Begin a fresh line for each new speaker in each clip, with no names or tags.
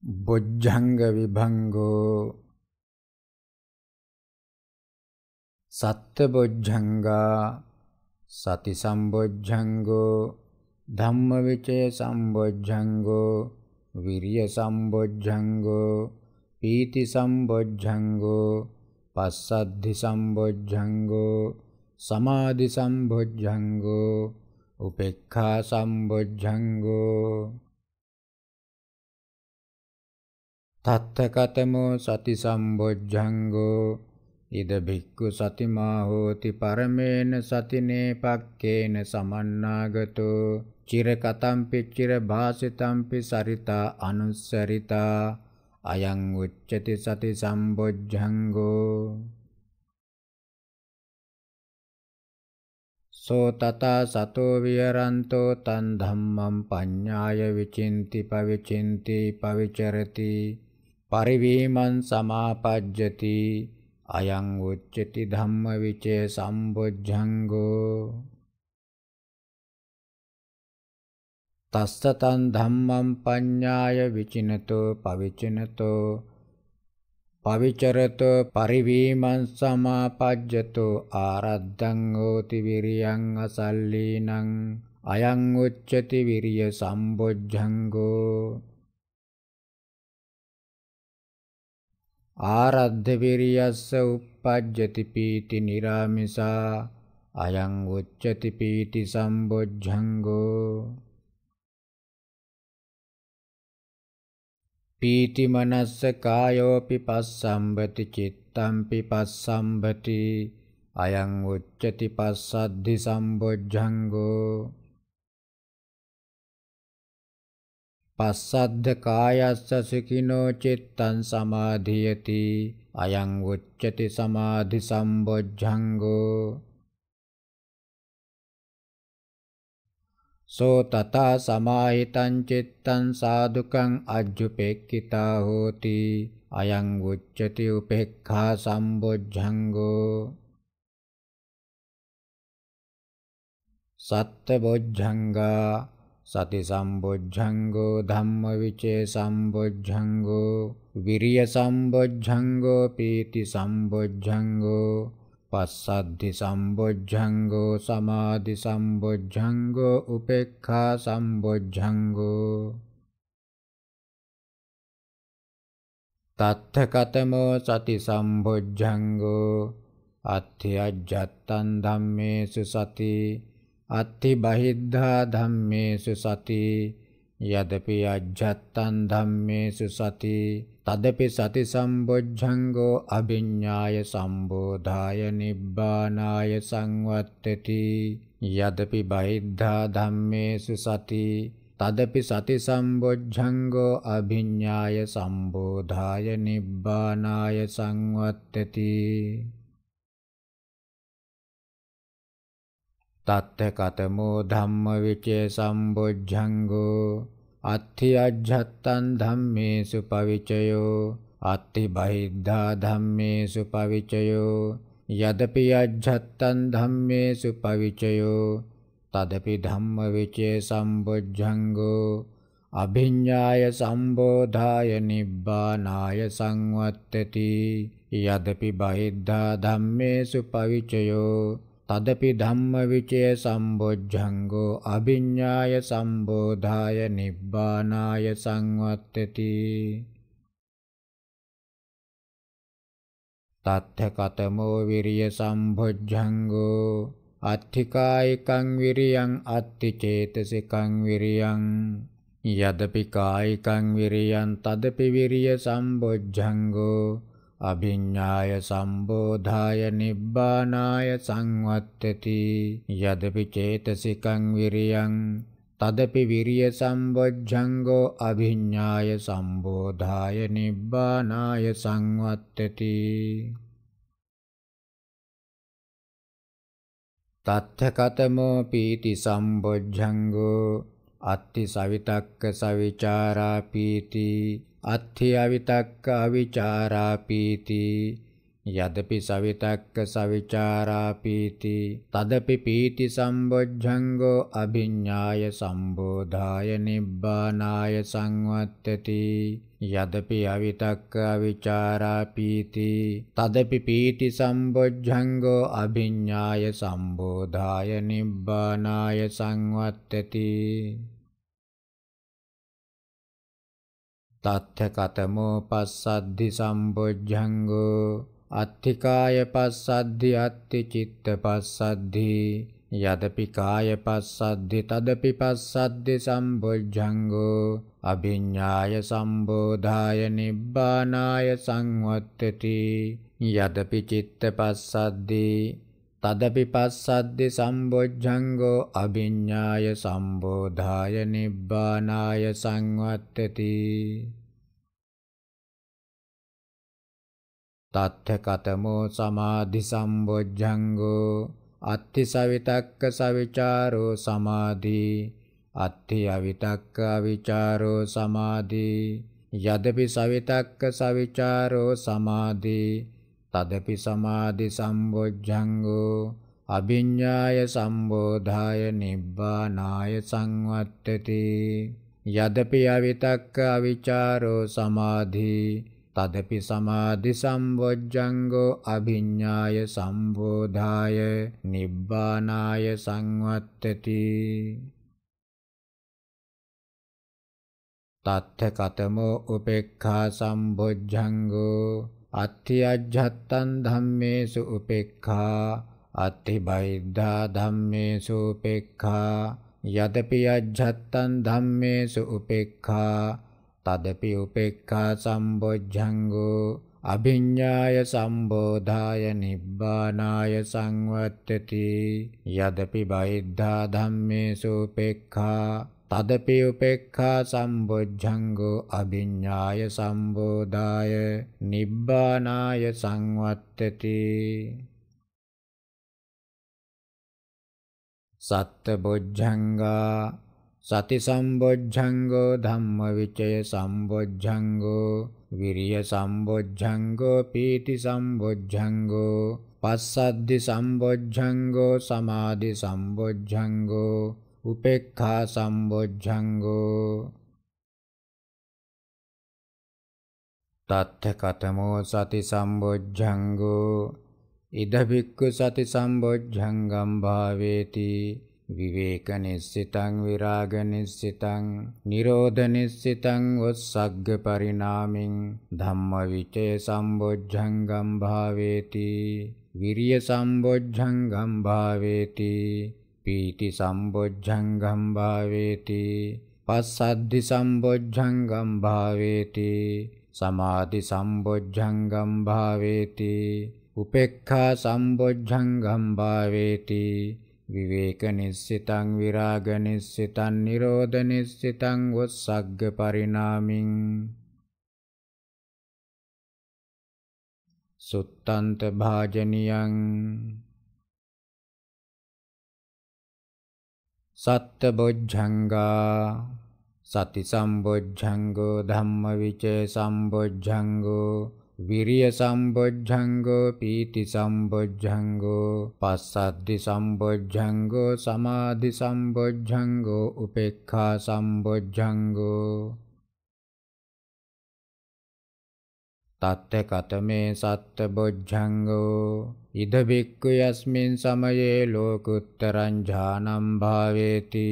බොජ්ජංග විභංගෝ සත්ත
බොජ්ජංගා සති සම්බොජ්ජංගෝ ධම්ම විචේ සම්බොජ්ජංගෝ විරිය සම්බොජ්ජංගෝ පීති සම්බොජ්ජංගෝ පස්සද්ධි සම්බොජ්ජංගෝ සමාධි සම්බොජ්ජංගෝ උපේක්ඛා සම්බොජ්ජංගෝ තත්තකතමෝ සති සම්බොජ්ජංගෝ ඉද භික්ඛු සතිමා හෝති පරමේන සතිනේ පක්කේන සමන්නාගතෝ චිර කතම්පි චිර භාසිතම්පි සරිතා අනුස්සරිතා අයං උච්චති සති සම්බොජ්ජංගෝ සෝ තතා සතෝ විහරන්තෝ තන් ධම්මං පඤ්ඤාය විචින්ති පවිචින්ති පවිචරති පරිවීමං සමාපජ්ජති අයං උච්චති ධම්මවිචේ සම්බොජ්ජංගෝ තස්සතං ධම්මං පඤ්ඤාය විචිනතෝ පවිචිනතෝ පවිචරතෝ පරිවීමං සමාපජ්ජතෝ ආරද්ධං හෝති විරියං අසල්ලීනං අයං උච්චති විරිය සම්බොජ්ජංගෝ ආරද්ධ විරියස්ස uppajjati pīti nirāmisā අයං උච්චති පීති සම්බොජ්ජංගෝ පීති මනස්ස කායෝපි පස්සම්බති චිත්තම්පි පස්සම්බති අයං උච්චති පස්සද්ධි සම්බොජ්ජංගෝ පස්සද්ධ කායස්ස සුඛිනෝ චිත්තං සමාධියති අයං උච්චති සමාධි සම්බොජ්ජංගෝ සෝ තථා සමාහිතං චිත්තං සාදුකං අජ්ජුපෙක්ඛිතා හෝති අයං උච්චති උපේක්ඛා සම්බොජ්ජංගෝ සත්ත බොජ්ජංගා සති සම්බොජ්ජංගෝ ධම්මවිචේ සම්බොජ්ජංගෝ විරිය සම්බොජ්ජංගෝ පීති සම්බොජ්ජංගෝ පස්සද්ධි සම්බොජ්ජංගෝ සමාධි සම්බොජ්ජංගෝ උපේක්ඛා සම්බොජ්ජංගෝ තත්ථකතමෝ සති සම්බොජ්ජංගෝ අත්ථයජ්ජත්තං ධම්මේසු සති අත්ති බහිද්ධා ධම්මේසු සති යදපි අජ්ජත්තන් ධම්මේසු සති තදපි සති සම්බොජ්ජංගෝ අභිඤ්ඤාය සම්බෝධාය නිබ්බානාය සංවත්තති යදපි බහිද්ධා ධම්මේසු සති තදපි සති සම්බොජ්ජංගෝ අභිඤ්ඤාය සම්බෝධාය නිබ්බානාය සංවත්තති තත්ත කතමෝ ධම්ම විචේ සම්බොජ්ජංගෝ අත්ථි අජ්ජත්තං ධම්මේසු පවිචයෝ අත්ථි බහිද්ධා ධම්මේසු පවිචයෝ යදපි අජ්ජත්තං ධම්මේසු පවිචයෝ තදපි ධම්ම විචේ සම්බොජ්ජංගෝ අභිඤ්ඤාය සම්බෝධාය නිබ්බානාය සංවත්තති යදපි බහිද්ධා ධම්මේසු පවිචයෝ තදපි ධම්මවිචය සම්බොජ්ජංගෝ අභිඤ්ඤාය සම්බෝධාය නිබ්බානාය සංවත්තති තත්ථ කතමෝ විරිය සම්බොජ්ජංගෝ අත්ථිකායිකං විරියං අත්ථිචේතසිකං විරියං යදපි කායිකං විරියං තදපි විරිය සම්බොජ්ජංගෝ අභිඤ්ඤාය සම්බෝධාය නිබ්බානාය සංවත්තති යදපි චේතසිකං විරියං තදපි විරිය සම්බොජ්ජංගෝ අභිඤ්ඤාය සම්බෝධාය නිබ්බානාය සංවත්තති තත්ථකතමෝ පීති සම්බොජ්ජංගෝ අත්ති සවිතක්ක සවිචාරා පීති අත්ථි අවිතක්ක අවිචාරාපීති යදපි සවිතක්ක සවිචාරාපීති තදපි පීති සම්බොජ්ජංගෝ අභිඤ්ඤාය සම්බෝධාය නිබ්බානාය සංවත්තති යදපි අවිතක්ක අවිචාරාපීති තදපි පීති සම්බොජ්ජංගෝ අභිඤ්ඤාය සම්බෝධාය නිබ්බානාය සංවත්තති තත්ථ කතමෝ පස්සද්ධි සම්බොජ්ජංගෝ අත්තිකාය පස්සද්ධි අත්ති චිත්ත පස්සද්ධි යදපි කාය පස්සද්ධි තදපි පස්සද්ධි සම්බොජ්ජංගෝ අභිඤ්ඤාය සම්බෝධාය නිබ්බානාය සංවත්තති යදපි චිත්ත පස්සද්ධි තදපි පස්සද්දි සම්බොජ්ජංගෝ අභිඤ්ඤාය සම්බෝධාය නිබ්බානාය සංවත්තති තත්ථ කතමෝ සමාධි සම්බොජ්ජංගෝ අත්ථි සවිතක්ක සවිචාරෝ සමාධි අත්ථි අවිතක්ක අවිචාරෝ සමාධි යදපි සවිතක්ක සවිචාරෝ සමාධි තදපි සමාධි සම්බොජ්ජංගෝ අභිඤ්ඤාය සම්බෝධාය නිබ්බානාය සංවත්තති යදපි අවිතක්ක අවිචාරෝ සමාධි තදපි සමාධි සම්බොජ්ජංගෝ අභිඤ්ඤාය සම්බෝධාය නිබ්බානාය සංවත්තති තත්ථ කතමෝ උපේක්ඛා සම්බොජ්ජංගෝ අත්ථියජ්ජත්තං ධම්මේසු උපේක්ඛා අත්ථි බයිද්ධා ධම්මේසු උපේක්ඛා යදපි අජ්ජත්තං ධම්මේසු උපේක්ඛා තදපි උපේක්ඛා සම්බොජ්ජංගෝ අභිඤ්ඤාය සම්බෝධාය නිබ්බානාය සංවත්තති යදපි බයිද්ධා ධම්මේසු උපේක්ඛා තදපි උපේක්ඛා සම්බොජ්ජංගෝ අභිඤ්ඤාය සම්බෝධාය නිබ්බානාය සංවත්තති සත්ත බොජ්ජංගා සති සම්බොජ්ජංගෝ ධම්ම විචය සම්බොජ්ජංගෝ විරිය සම්බොජ්ජංගෝ පීති සම්බොජ්ජංගෝ පස්සද්ධි සම්බොජ්ජංගෝ සමාධි සම්බොජ්ජංගෝ උපේක්ඛා සම්බොජ්ජංගෝ තත්ථ කතමෝ සති සම්බොජ්ජංගෝ ඉද භික්ඛු සති සම්බොජ්ජංගම් භාවේති විවේක නිස්සිතං විරාග නිස්සිතං නිරෝධ නිස්සිතං වස්සග්ග පරිණාමින් ධම්ම විචේ සම්බොජ්ජංගම් භාවේති විරිය සම්බොජ්ජංගම් භාවේති පීති සම්බොජ්ජංගම් භාවේති පස්සද්ධි සම්බොජ්ජංගම් භාවේති සමාධි සම්බොජ්ජංගම් භාවේති උපේක්ඛා සම්බොජ්ජංගම් භාවේති විවේක නිස්සිතං විරාග නිස්සිතං නිරෝධ නිස්සිතං උස්සග්ග පරිණාමින්
සුත්තන්ත භාජනියං
සත්ත බොජ්ජංගා සති සම්බොජ්ජංගෝ ධම්ම විචේ සම්බොජ්ජංගෝ විරිය සම්බොජ්ජංගෝ පීති සම්බොජ්ජංගෝ පස්සද්දි සම්බොජ්ජංගෝ සමාධි සම්බොජ්ජංගෝ උපේක්ඛා සම්බොජ්ජංගෝ තත්ත කතමේ සත්ත බොජ්ජංගෝ ඉද බික්කු යස්මින් සමයේ ලෝකුත්තරං ඥානම් භාවේති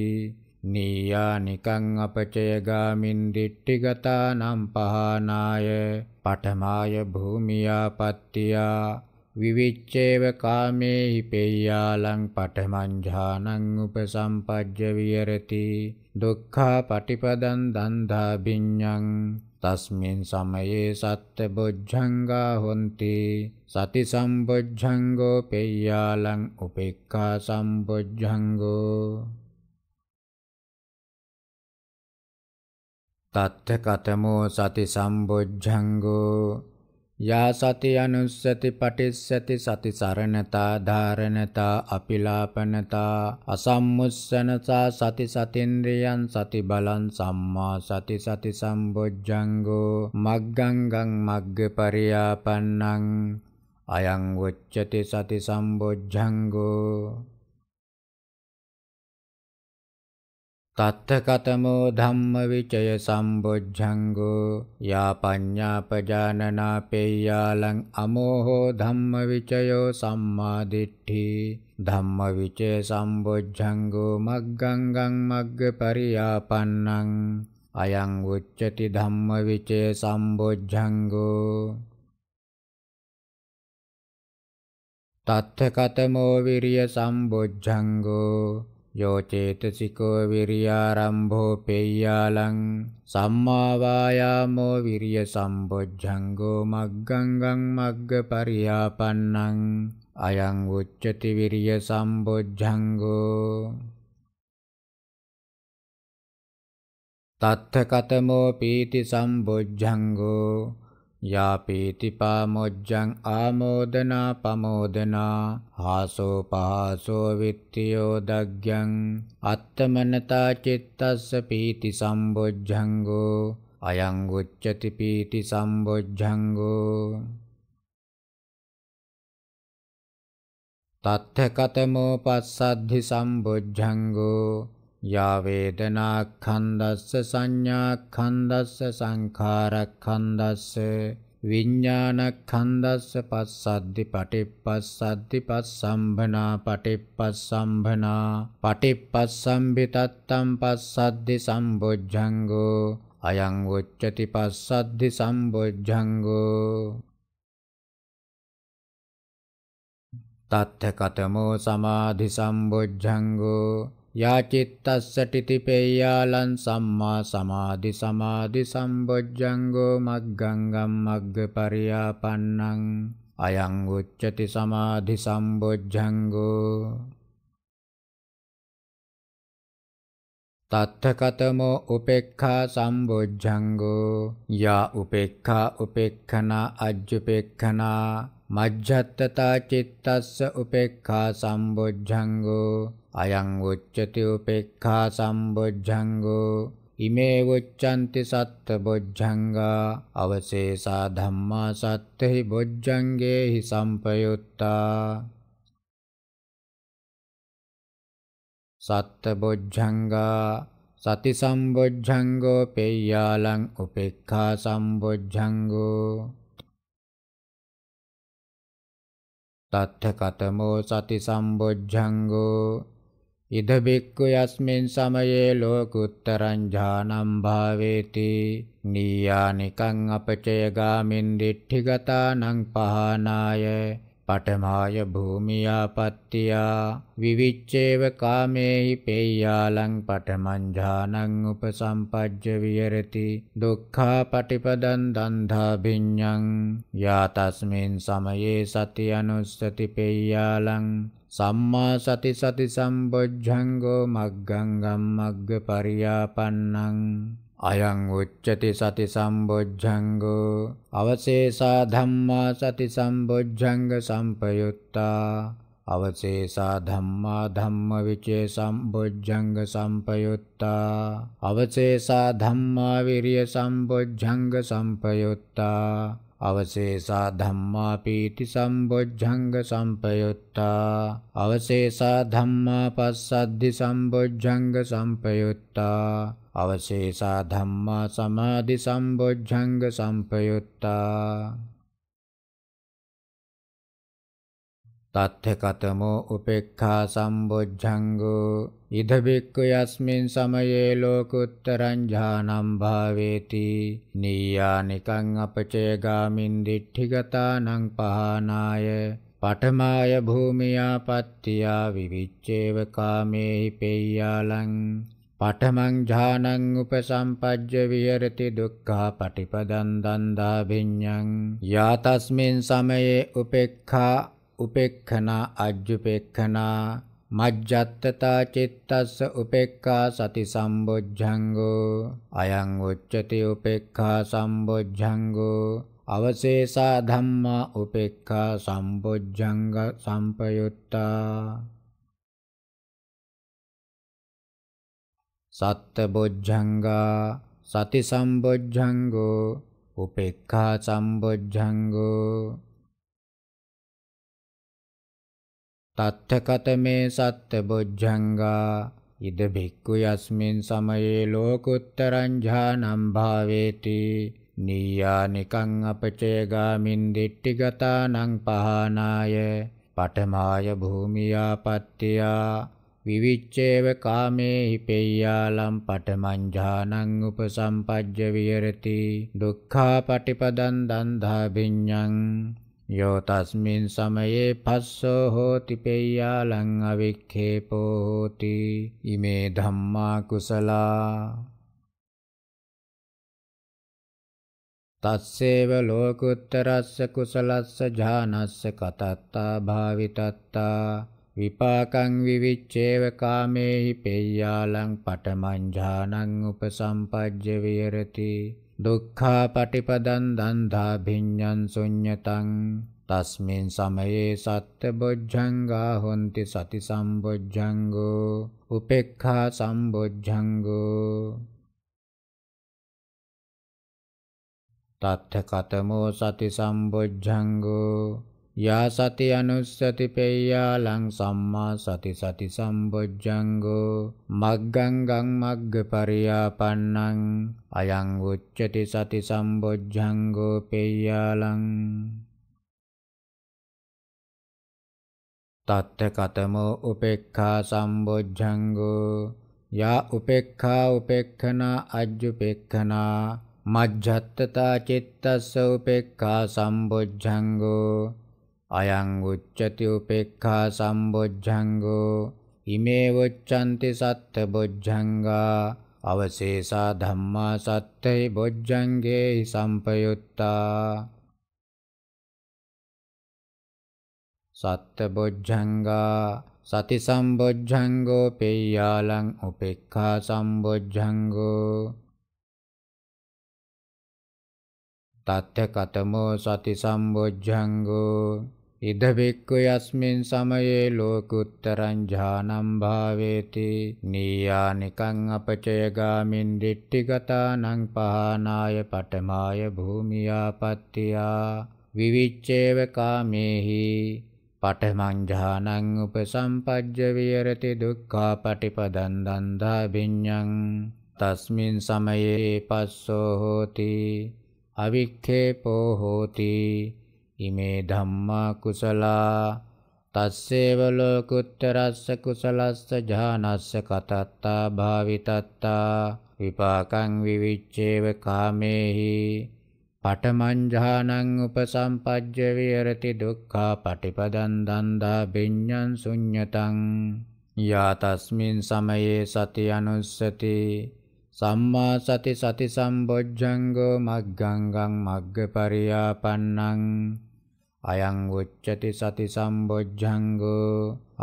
නීයා නිකං අපචය ගාමින් දිට්ඨිගතානම් පහනාය පඨමාය භූමියාපත්තියා විවිච්ඡේව කාමේහි පෙය්‍යාලං පඨමං ඥානං උපසම්පජ්ජ විහෙරති දුක්ඛා පටිපදං දන්දා විඤ්ඤං තස්මින් සමයේ සත්ත බොජ්ජංගා හොಂತಿ සති සම්බොජ්ජංගෝ පෙය්‍යාලං උපේක්ඛා සම්බොජ්ජංගෝ තත්ත කතමෝ සති සම්බොජ්ජංගෝ යා සති අනුස්සති පටිස්සති සති සරණතා ධාරණතා අපිලාපනතා අසම්මුස්සනසා සති සතින්ද්‍රියන් සති බලන් සම්මා සති සති සම්බොජ්ජංගෝ මග්ගංගං මග්ග පරියාපන්නං අයං උච්චති සති සම්බොජ්ජංගෝ තත්තකතමෝ ධම්ම විචය සම්බොජ්ජංගෝ යාපඤ්ඤාපජානනාපේයාලං අමෝහෝ ධම්ම විචයෝ සම්මාදිට්ඨි ධම්ම විචය සම්බොජ්ජංගෝ මග්ගංගං මග්ග පරියාපන්නං අයං උච්චති ධම්ම විචය සම්බොජ්ජංගෝ තත්ථ කතමෝ විරිය සම්බොජ්ජංගෝ යෝ චේතසිකෝ විරියාරම්භෝ පෙය්‍යාලං සම්මා වායාමෝ විරිය සම්බොජ්ජංගෝ මග්ගංගං මග්ග පරියාපන්නං අයං උච්චති විරිය සම්බොජ්ජංගෝ තත්ථ කතමෝ පීති සම්බොජ්ජංගෝ යාපීති පාමොජ්ජං ආමෝදනා පමෝදනා ආසෝ පහසෝ විත්තියෝ දග්ගං අත්තමනතා චිත්තස්ස පීති සම්බොජ්ජංගෝ අයං උච්චති පීති සම්බොජ්ජංගෝ තත්ථ කතමෝ පස්සද්ධි සම්බොජ්ජංගෝ යාවේදනාක්කන්දස්ස සංඥාක්කන්දස්ස සංකාරක්කන්දස්ස විඤ්ඥානක්කන්දස්ස පස්සද්ධි පටිප්පස්සද්ධි පස්සම්භනා පටිප්පස්සම්භනා පටිප්පස්සම්භිතත්තම් පස්සද්ධි සම්බොජ්ජංගෝ අයං උච්චති පස්සද්ධි සම්බොජ්ජංගෝ තත්ථ කතමෝ සමාධි සම්බොජ්ජංගෝ යාචිත්තස්ස ටිතිපේයාලන් සම්මා සමාධි සමාධි සම්බොජ්ජංගෝ මග්ගංගම් මග්ග පරියාපන්නං අයං උච්චති සමාධි සම්බොජ්ජංගෝ තත්තකතමෝ උපේක්ඛා සම්බොජ්ජංගෝ යා උපේක්ඛා උපේක්ඛනා අජ්ජුපේක්ඛනා මජ්ජත්තතා චිත්තස්ස උපේක්ඛා සම්බොජ්ජංගෝ අයං උච්චති උපේක්ඛා සම්බොජ්ජංගෝ ඉමේ උච්ඡන්ති සත්ත බොජ්ජංගා අවශේෂා ධම්මා සත්ත්‍හි බොජ්ජංගේහි සම්පයුත්තා සත්ත බොජ්ජංගා සති සම්බොජ්ජංගෝ පෙය්‍යාලං උපේක්ඛා සම්බොජ්ජංගෝ තත්ථ කතමෝ සති සම්බොජ්ජංගෝ ඉද බික්කු යස්මින් සමයේ ලෝකුත්තරං ඥානම් භාවේති නීයානිකං අපචය ගාමින් දිට්ඨිගතානං පහනාය පඨමාය භූමියාපත්තියා විවිච්ඡේව කාමේහි පෙය්‍යාලං පඨමං ඥානං උපසම්පජ්ජ විහෙරති දුක්ඛා පටිපදං දන්ධා භිඤ්ඤං යා තස්මින් සමයේ සති අනුස්සති පෙය්‍යාලං සම්මා සති සති සම්බොජ්ජංගෝ මග්ගං ගම්මග්ග පරියාපන්නං අයං උච්චති සති සම්බොජ්ජංගෝ අවශේෂා ධම්මා සති සම්බොජ්ජංග සම්පයුත්තා අවශේෂා ධම්මා ධම්ම විචේ සම්බොජ්ජංග සම්පයුත්තා අවශේෂා ධම්මා විරිය සම්බොජ්ජංග සම්පයුත්තා අවශේෂා ධම්මා පීති සම්බොජ්ජංග සම්පයුත්තා අවශේෂා ධම්මා පස්සද්ධි සම්බොජ්ජංග සම්පයුත්තා අවශේෂා ධම්මා සමාධි සම්බොජ්ජංග සම්පයුත්තා තත්ථකතමෝ උපේක්ඛා සම්බොජ්ජංගෝ ඉද බික්කු යස්මින් සමයේ ලෝකුත්තරං ඥානම් භාවේති නීයානිකං අපචේ ගාමින් දිඨිගතානං පහනාය පඨමාය භූමියාපත්තියා විවිච්ඡේව කාමේහි පෙය්‍යාලං පඨමං ඥානං උපසම්පජ්ජ විහෙරති දුක්ඛා පටිපදං දන්දා භිඤ්ඤං යාතස්මින් සමයේ උපේක්ඛා උපේක්ඛනා අජ්ජුපේක්ඛනා මජ්ජත්තතා චිත්තස්ස උපේක්ඛා සති සම්බොජ්ජංගෝ අයං උච්චති උපේක්ඛා සම්බොජ්ජංගෝ අවශේෂා ධම්මා උපේක්ඛා සම්බොජ්ජංග සම්පයුත්තා
සත්තබොජ්ජංගා
සති සම්බොජ්ජංගෝ උපේක්ඛා සම්බොජ්ජංගෝ තත්ථකත මේ සත්ත බොජ්ජංගා ඉද භික්ඛු යස්මින් සමයේ ලෝකුත්තරං ඥානම් භාවේති නීයා නිකං අපචේගාමින් දිට්ඨිගතානං පහනාය පඨමාය භූමියාපත්ත්‍යා විවිච්ඡේව කාමේ හිපෙය්‍යාලම් පඨමං ඥානං උපසම්පජ්ජ විහෙරති දුක්ඛා පටිපදං දන්ධා භිඤ්ඤං යෝ තස්මින් සමයේ පස්සෝ හෝති පෙය්‍යාලං අවික්ඛේපෝ හෝති ඉමේ ධම්මා කුසලා තස්සේව ලෝකුත්තරස්ස කුසලස්ස ඥානස්ස කතත්තා භාවිතත්තා විපාකං විවිච්ඡේව කාමේහි පෙය්‍යාලං පඨමං ඥානං උපසම්පජ්ජ විහෙරති දුක්ඛාපටිපදං දන්තා භිඤ්ඤං ශුඤ්ඤතං තස්මින් සමයේ සත්ත බොජ්ජංගා හොಂತಿ සති සම්බොජ්ජංගෝ උපේක්ඛා සම්බොජ්ජංගෝ තත්ථ කතමෝ සති සම්බොජ්ජංගෝ යා සති අනුස්සති පෙය්‍යා ලං සම්මා සති සති සම්බොජ්ජංගෝ මග්ගං ගං මග්ග පරියාපන්නං අයං උච්චති සති සම්බොජ්ජංගෝ පෙය්‍යා ලං තත්ත කතමෝ උපේක්ඛා සම්බොජ්ජංගෝ යා උපේක්ඛා උපේක්ඛනා අජ්ජුපේක්ඛනා මජ්ජත්තතා චිත්තස්ස උපේක්ඛා සම්බොජ්ජංගෝ අයං උච්චති උපේක්ඛා සම්බොජ්ජංගෝ ඉමේ වොච්ඡන්ති සත්ත බොජ්ජංගා අවශේෂා ධම්මා සත්තේ බොජ්ජංගේ සම්පයුත්තා සත්ත බොජ්ජංගා සති සම්බොජ්ජංගෝ පෙය්‍යාලං උපේක්ඛා සම්බොජ්ජංගෝ තත්ත කතමෝ සති සම්බොජ්ජංගෝ ඉද බික්කු යස්මින් සමයේ ලෝකුත්තරං ඥානම් භාවේති නීයානිකං අපචය ගාමින් දිට්ඨිගතානං පහනාය පඨමාය භූමියාපත්තියා විවිච්ඡේව කාමේහි පඨමං ඥානං උපසම්පජ්ජ විහෙරති දුක්ඛා පටිපදං දන්දා විඤ්ඤං තස්මින් සමයේ පස්සෝ හෝති අවික්ඛේපෝ හෝති ඉමේ ධම්මා කුසලා තස්සේව ලෝකුත්තරස්ස කුසලස්ස ඥානස්ස කතත්තා භාවිතත්තා විපාකං විවිච්ඡේව කාමේහි පඨමං ඥානං උපසම්පජ්ජ විහෙරති දුක්ඛා පටිපදං දන්දා බිඤ්ඤං ශුඤ්ඤතං යා තස්මින් සමයේ සති අනුස්සති සම්මා සති සති සම්බොජ්ජංගෝ මග්ගංගං මග්ගපරියාපන්නං අයං උච්චති සති සම්බොජ්ජංගෝ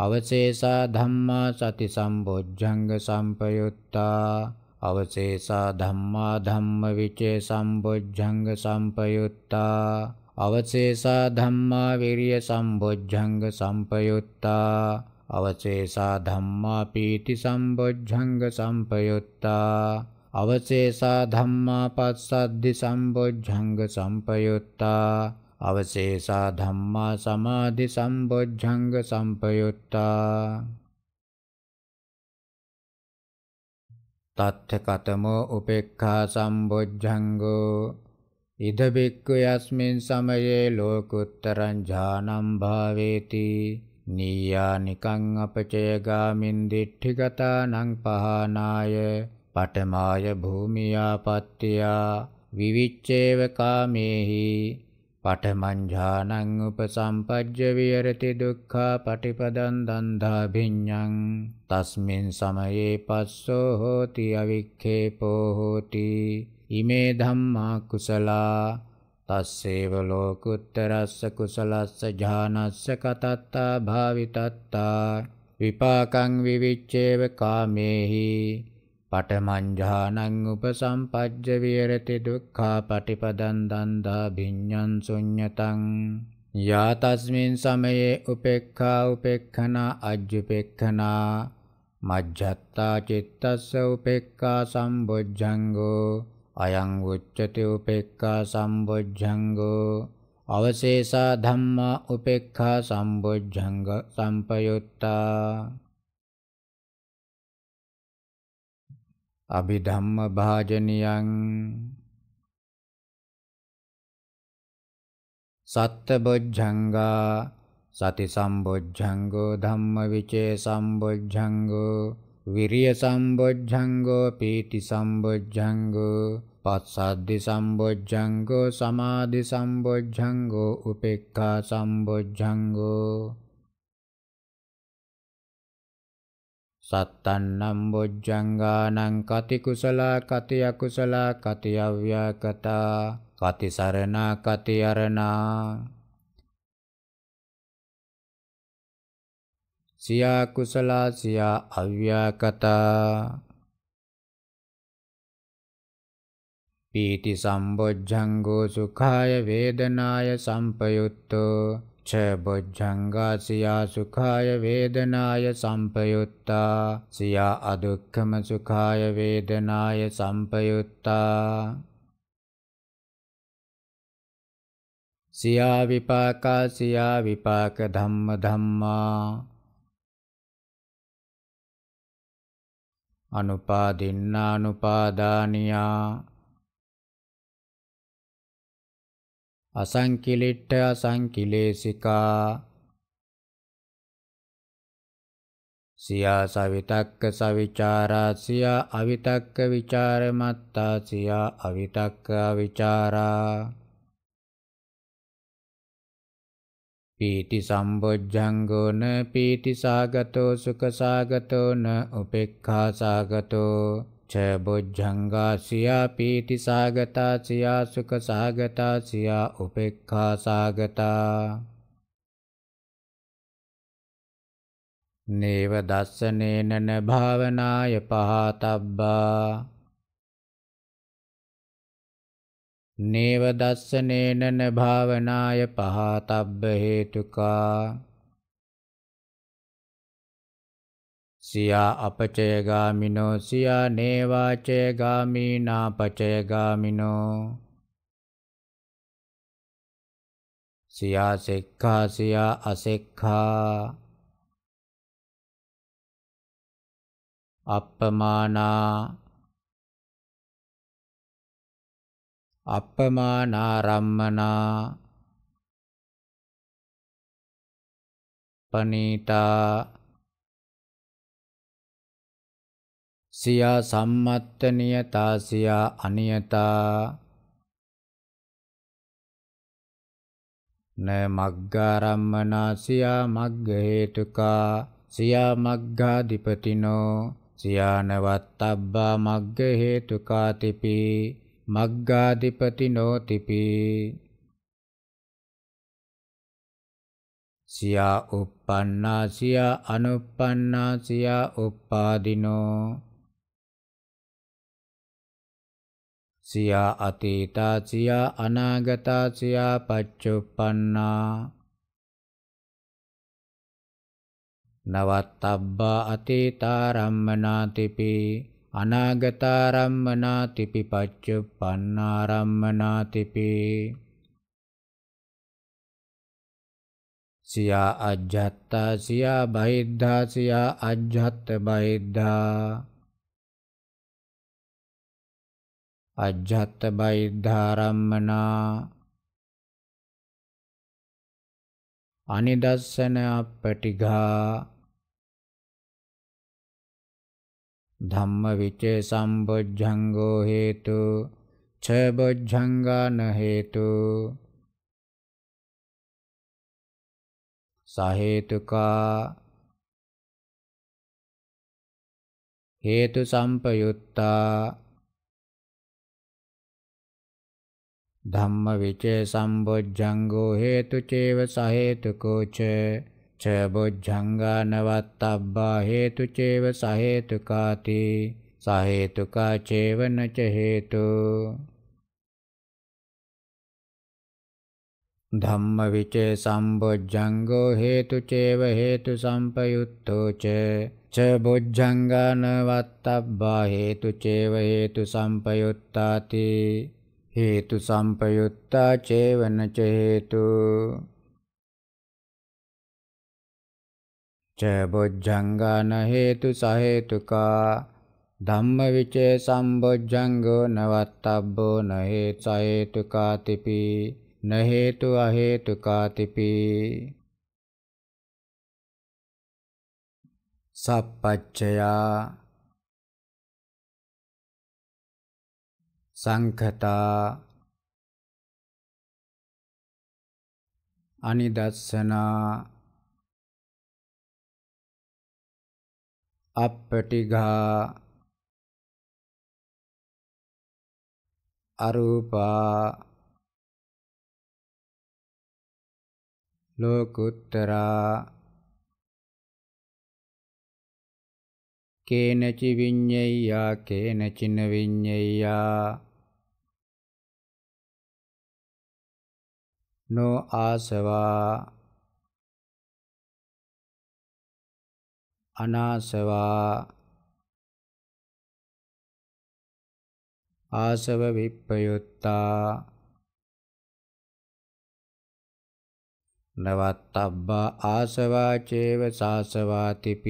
අවශේෂා ධම්මා සති සම්බොජ්ජංග සම්පයුත්තා අවශේෂා ධම්මා ධම්ම විචේ සම්බොජ්ජංග සම්පයුත්තා අවශේෂා ධම්මා විරිය සම්බොජ්ජංග සම්පයුත්තා අවශේෂා ධම්මා පීති සම්බොජ්ජංග සම්පයුත්තා අවශේෂා ධම්මා පස්සද්ධි සම්බොජ්ජංග සම්පයුත්තා අවශේෂා ධම්මා සමාධි සම්බොජ්ජංග සම්පයුත්තා තත්ථ කතමෝ උපේක්ඛා සම්බොජ්ජංගෝ ඉද බික්ඛු යස්මින් සමයේ ලෝකුත්තරං ඥානං භාවේති නීයා නිකං අපචය ගාමින් දිඨිගතානං පහනාය පඨමාය භූමියාපත්ත්‍යා විවිච්ඡේව කාමේහි පඨමංජානං උපසම්පජ්ජ විහෙරති දුක්ඛා පටිපදං දන්ධා භිඤ්ඤං තස්මින් සමයේ පස්සෝ හෝති අවික්ඛේපෝ හෝති ඉමේ ධම්මා කුසලා තස්සේව ලෝකුත්තරස්ස කුසලස්ස ඥානස්ස කතත්තා භාවිතත්තා විපාකං විවිච්ඡේව කාමේහි පටමංජානං උපසම්පජ්ජ විරති දුක්ඛා පටිපදං දන්දා භිඤ්ඤං ශුඤ්ඤතං යා තස්මින් සමයේ උපේක්ඛා උපේක්ඛනා අජ්ජුපේක්ඛනා මජ්ජත්තා චිත්තස්ස උපේක්ඛා සම්බොජ්ජංගෝ අයං උච්චති උපේක්ඛා සම්බොජ්ජංගෝ අවශේෂා ධම්මා උපේක්ඛා සම්බොජ්ජංග සම්පයුත්තා
අභිධම්ම භාජනියං
සත්තබොජ්ජංගා සති සම්බොජ්ජංගෝ ධම්ම විචේ සම්බොජ්ජංගෝ විරිය සම්බොජ්ජංගෝ පීති සම්බොජ්ජංගෝ පස්සද්ධි සම්බොජ්ජංගෝ සමාධි සම්බොජ්ජංගෝ උපේක්ඛා සම්බොජ්ජංගෝ සත්තන්නම් බොජ්ජංගානං කති කුසලා කති අකුසලා කති අව්‍යාකතා කති සරණා කති අරණා
සියා කුසලා සියා අව්‍යාකතා
පීති සම්බොජ්ජංගෝ සුඛාය වේදනාය සම්පයුත්තෝ च බොජ්ජංගා සියා සුඛාය වේදනාය සම්පයුත්තා සියා අදුක්ඛම සුඛාය වේදනාය සම්පයුත්තා සියා විපාකා සියා විපාක ධම්ම ධම්මා
අනුපාදින්නානුපාදානියා අසංකිලිට්ඨ අසංකිලේසිකා
සියා සවිතක්ක සවිචාරා සියා අවිතක්ක විචාරමත්තා සියා අවිතක්ක විචාරා පීති සම්බොජ්ජංගෝන පීති සාගතෝ සුඛ සාගතෝ න උපේක්ඛා සාගතෝ ච බොජ්ජංගා සියා පීති සාගතා සියා සුඛ සාගතා සියා උපේක්ඛා සාගතා නේව දස්සනේනන භාවනාය පහතබ්බා නේව දස්සනේනන භාවනාය පහතබ්බ හේතුකා සියා අපචයගාමිනෝ සියා නේවාචයගාමීනා
පචයගාමිනෝ සියා සෙක්ඛා සියා අසෙක්ඛා
අප්පමානා අප්පමානාරම්මනා පනීතා සියා සම්මත්ත නියතා සියා අනියතා
න මග්ගාරම්මනා සියා මග්ග හේතුකා සියා මග්ගාධිපතිනෝ සියානවත්තබ්බා මග්ග හේතුකා තිපී මග්ගාධිපතිනෝ තිපී සියා uppannā සියා අනුppannā සියා uppādinෝ සියා අතීතා සියා අනාගතා සියා පච්චුප්පන්නා නවත්තබ්බා අතීතාරම්මනාතිපි අනාගතාරම්මනාතිපි පච්චුප්පන්නාරම්මනාතිපි සියා අජ්ජත්තා සියා බහිද්ධා සියා
අජ්ජත් බහිද්ධා අජ්ජත්ත බයිද්ධාරම්මනා අනිදස්සන අපටිඝා ධම්ම විචේ සම්බොජ්ජංගෝ හේතු ඡ බොජ්ජංගාන හේතු
සහේතුකා හේතු සම්පයුත්තා ධම්ම විචේ සම්බොජ්ජංගෝ
හේතු චේව සහේතුකෝච ච බොජ්ජංගානවත්තබ්බා හේතු චේව සහේතුකාති සහේතුකා චේවන ච හේතු ධම්ම විචේ සම්බොජ්ජංගෝ හේතු චේව හේතු සම්පයුත්තෝ ච ච බොජ්ජංගානවත්තබ්බා හේතු චේව හේතු සම්පයුත්තාති හේතු සම්පයුත්තා චේවනච හේතු චබොජ්ජංගාන හේතු සහේතුකා ධම්මවිචේ සම්බොජ්ජංගෝ නවත්තබ්බෝ නහේ සහේතුකාතිපි නහේතු
අහේතුකාතිපි සප්පච්චයා සංඛතා අනිදස්සනා අප්පටිඝා අරූපා ලෝකුත්තරා
කේනචි විඤ්ඤෙය්‍යා කේනචින විඤ්ඤෙය්‍යා
නො ආසවා අනාසවා ආසව විප්පයුත්තා
නවත්තබ්බා ආසවා චේව සාසවාතිපි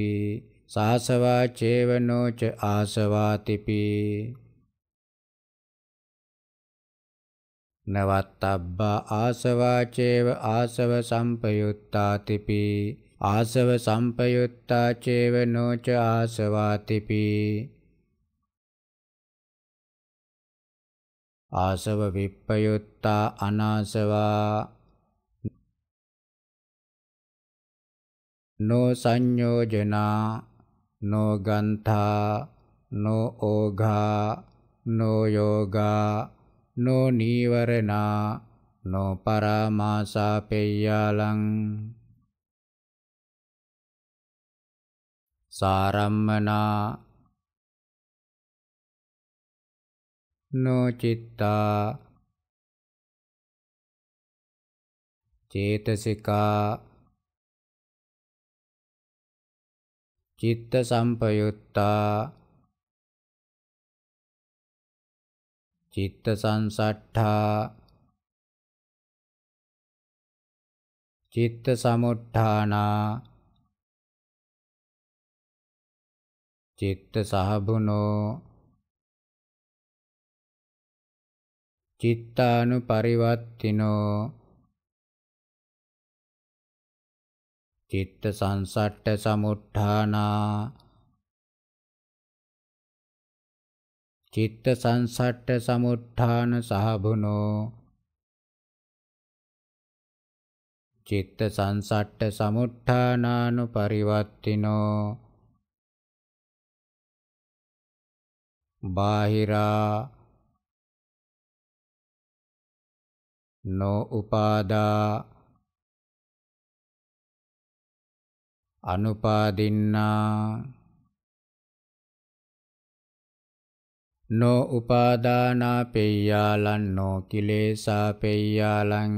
සාසවා චේව නොච ආසවාතිපි නවත්තබ්බා ආසවාචේව ආසව සම්පයුත්තාතිපි ආසව සම්පයුත්තාචේව නොච ආසවාතිපි
ආසව විප්පයුත්තා අනාසවා නෝ සංයෝජනා
නෝ ගන්ථා නෝ ඕඝා නෝ යෝගා no nīvaranā no parāmāsāpeyyālaṃ
sārammanā no cittā චේතසිකා චිත්ත සම්පයුත්තා චිත්ත සංසට්ඨා චිත්ත සමුට්ඨානා චිත්ත සහබුනෝ චිත්තානු පරිවත්තිනෝ චිත්ත සංසට්ඨ සමුට්ඨානා චිත්ත සංසට්ඨ සමුත්ථාන සහබුනෝ
චිත්ත සංසට්ඨ සමුත්ථානානු පරිවත්තිනෝ
බාහිරා නෝ උපාදා අනුපාදින්නා නෝ උපාදානා
පෙය්‍යාලං නෝ කිලේසා පෙය්‍යාලං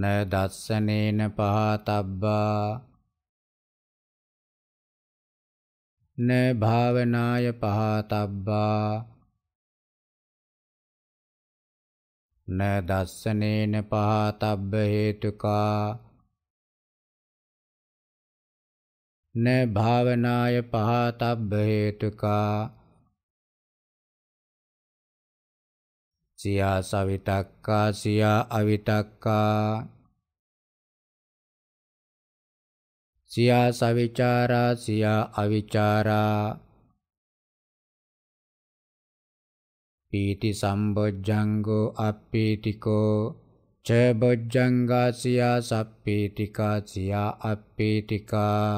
න දස්සනේන පහතබ්බා න භාවනාය පහතබ්බා
න දස්සනේන පහතබ්බ හේතුකා
න භාවනාය පහතබ්බ හේතුකා සියා සවිතක්කා සියා අවිතක්කා
සියා සවිචාරා සියා අවිචාරා පීති සම්බොජ්ජංගෝ අප්පීතිකෝ ච බොජ්ජංගා සියා සප්පීතිකා සියා අප්පීතිකා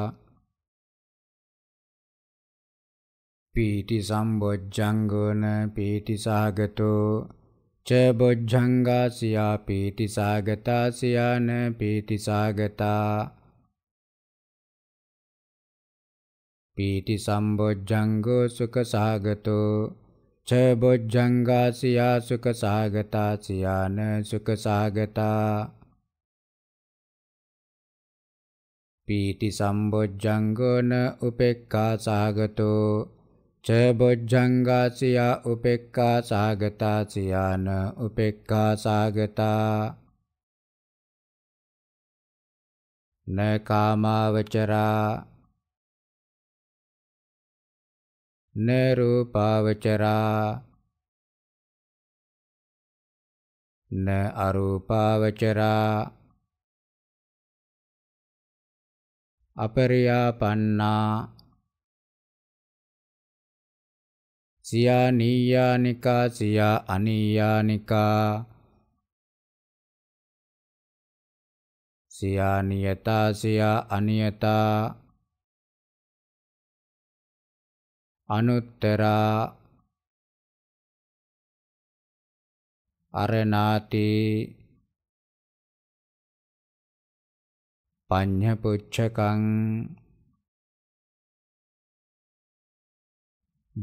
පීටි සම්බොජ්ජංගෝන පීටි සාගතෝ ච බොජ්ජංගාසියා පීටි සාගතාසියාන පීටි සාගතා පීටි සම්බොජ්ජංගෝ සුඛ සාගතෝ ච බොජ්ජංගාසියා සුඛ සාගතාසියාන සුඛ සාගතා පීටි සම්බොජ්ජංගෝන උපෙක්ඛා සාගතෝ च भुजङ्गासिया उपेक्का सागता सिया न उपेक्का
सागता न कामावचरा न रूपावचरा न अरूपावचरा अपरियापन्ना
සියා නීයානිකා සියා අනීයානිකා
සියා නියතා සියා අනියතා අනුත්තරා අරණාති පඤ්ඤ පුච්ඡකං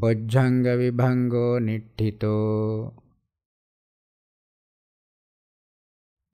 බොජ්ජංග විභංගෝ නිට්ඨිතෝ